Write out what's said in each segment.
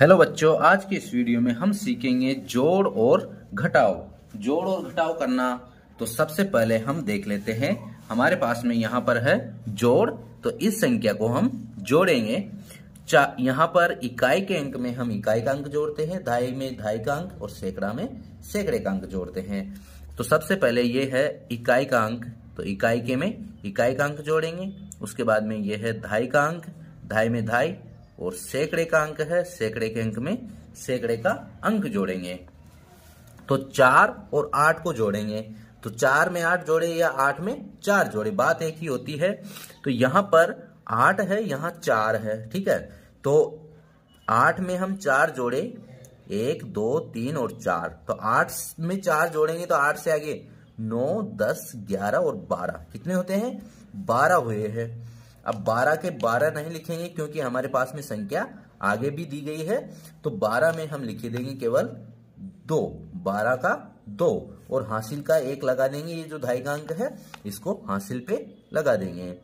hello बच्चों आज के इस वीडियो में हम सीखेंगे जोड़ और घटाओ जोड़ और घटाव करना तो सबसे पहले हम देख लेते हैं हमारे पास में यहाँ पर है जोड़ तो इस संख्या को हम जोड़ेंगे यहाँ पर इकाई के अंक में हम इकाई का अंक जोड़ते हैं धाई में धाई का अंक और सैकड़ा में सैकड़े का अंक जोड़ते हैं तो सबसे पहले ये है इकाई का अंक तो इकाई के में इकाई का अंक जोड़ेंगे उसके बाद में ये है धाई का अंक धाई में धाई और सैकड़े का अंक है सैकड़े के अंक में सैकड़े का अंक जोड़ेंगे तो चार और आठ को जोड़ेंगे तो चार में आठ जोड़े या आठ में चार जोड़े बात एक ही होती है तो यहां पर आठ है यहां चार है ठीक है तो आठ में हम चार जोड़े एक दो तीन और चार तो आठ में चार जोड़ेंगे तो आठ से आगे नौ दस ग्यारह और बारह कितने होते हैं बारह हुए हैं अब 12 के 12 नहीं लिखेंगे क्योंकि हमारे पास में संख्या आगे भी दी गई है तो 12 में हम लिखे देंगे केवल दो 12 का दो और हासिल का एक लगा देंगे ये जो ढाई का अंक है इसको हासिल पे लगा देंगे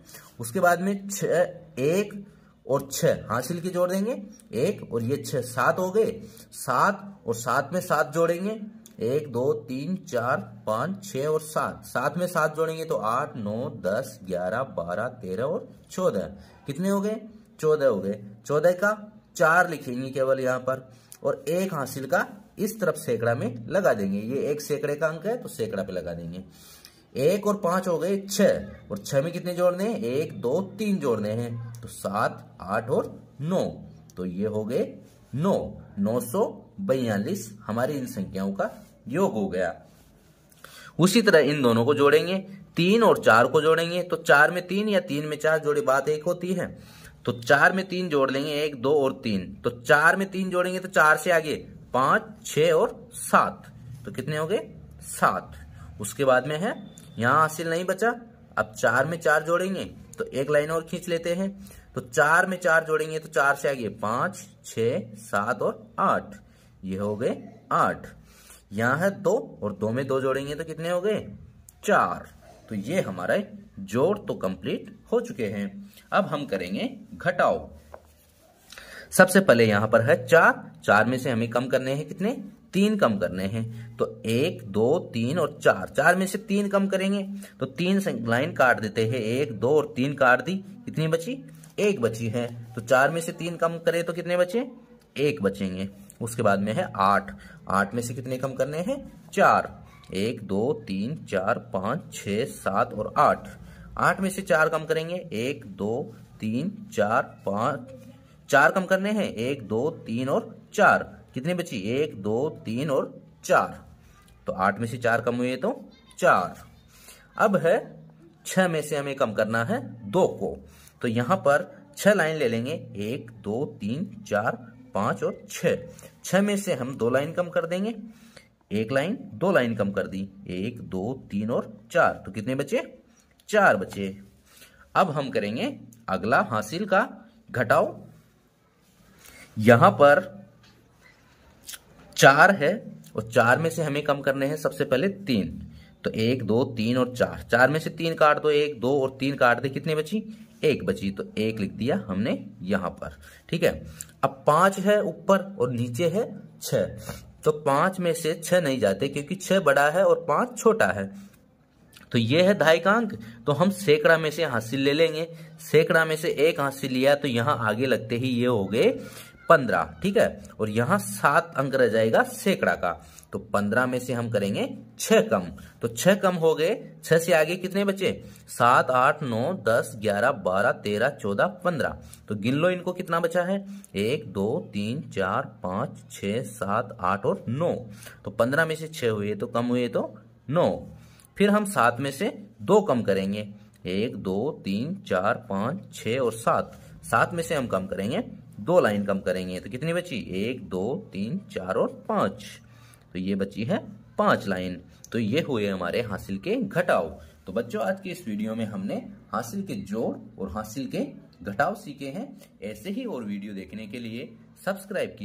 उसके बाद में छ एक और छह हासिल की जोड़ देंगे एक और ये छह सात हो गए सात और सात में सात जोड़ेंगे एक दो तीन चार पांच छह और सात सात में सात जोड़ेंगे तो आठ नौ दस ग्यारह बारह तेरह और चौदह कितने हो गए चौदह हो गए चौदह का चार लिखेंगे केवल यहाँ पर और एक हासिल का इस तरफ सैकड़ा में लगा देंगे ये एक सैकड़े का अंक है तो सैकड़ा पे लगा देंगे एक और पांच हो गए छह और छह में कितने जोड़ने हैं एक दो तीन जोड़ने हैं तो सात आठ और नौ तो ये हो गए नौ नौ सौ बयालीस हमारी इन संख्याओं का योग हो गया उसी तरह इन दोनों को जोड़ेंगे तीन और चार को जोड़ेंगे तो चार में तीन या तीन में चार जोड़ी बात एक होती है तो चार में तीन जोड़ लेंगे एक दो और तीन तो चार में तीन जोड़ेंगे तो चार से आगे पांच छ और सात तो कितने हो गए सात उसके बाद में है यहां हासिल नहीं बचा अब चार में चार जोड़ेंगे तो एक लाइन और खींच लेते हैं तो चार में चार जोड़ेंगे तो चार से आगे पांच छ सात और आठ ये हो गए आठ यहां है दो और दो में दो जोड़ेंगे तो कितने हो गए चार तो ये हमारा जोड़ तो कंप्लीट हो चुके हैं अब हम करेंगे घटाओ सबसे पहले यहां पर है चार चार में से हमें कम करने हैं कितने तीन कम करने हैं तो एक दो तीन और चार चार में से तीन कम करेंगे तो तीन लाइन काट देते हैं एक दो और तीन काट दी कितनी बची एक बची है तो चार में से तीन कम करें तो कितने बचे एक बचेंगे उसके बाद में है आठ आठ में से कितने कम करने हैं चार एक दो तीन चार पांच छ सात और आठ आठ में से चार कम करेंगे एक दो तीन चार पाँच चार कम करने हैं एक दो तीन और चार कितने बची एक दो तीन और चार तो आठ में से चार कम हुए तो चार अब है छह में से हमें कम करना है दो को तो यहां पर छह लाइन ले लेंगे एक दो तीन चार पांच और छह छ में से हम दो लाइन कम कर देंगे एक लाइन दो लाइन कम कर दी एक दो तीन और चार तो कितने बचे चार बचे अब हम करेंगे अगला हासिल का घटाओ यहां पर चार है और चार में से हमें कम करने हैं सबसे पहले तीन तो एक दो तीन और चार चार में से तीन काट दो एक दो और तीन काट दे कितनी बची एक बची तो एक लिख दिया हमने यहां पर ठीक है अब पांच है ऊपर और नीचे है छ तो पांच में से छह नहीं जाते क्योंकि छह बड़ा है और पांच छोटा है तो ये है ढाई तो हम सैकड़ा में से हासिल ले लेंगे सैकड़ा में से एक हासिल लिया तो यहां आगे लगते ही ये हो गए पंद्रह ठीक है और यहां सात अंक रह जाएगा सैकड़ा का तो पंद्रह में से हम करेंगे छह कम तो छह कम हो गए छह से आगे कितने बचे सात आठ नौ दस ग्यारह बारह तेरह चौदह पंद्रह तो गिन लो इनको कितना बचा है एक दो तीन चार पांच छ सात आठ और नौ तो पंद्रह में से छह हुए तो कम हुए तो नौ फिर हम सात में से दो कम करेंगे एक दो तीन चार पांच छ और सात सात में से हम कम करेंगे दो लाइन कम करेंगे तो कितनी बची एक दो तीन चार और पाँच तो ये बची है पाँच लाइन तो ये हुए हमारे हासिल के घटाव तो बच्चों आज के इस वीडियो में हमने हासिल के जोड़ और हासिल के घटाव सीखे हैं ऐसे ही और वीडियो देखने के लिए सब्सक्राइब कीजिए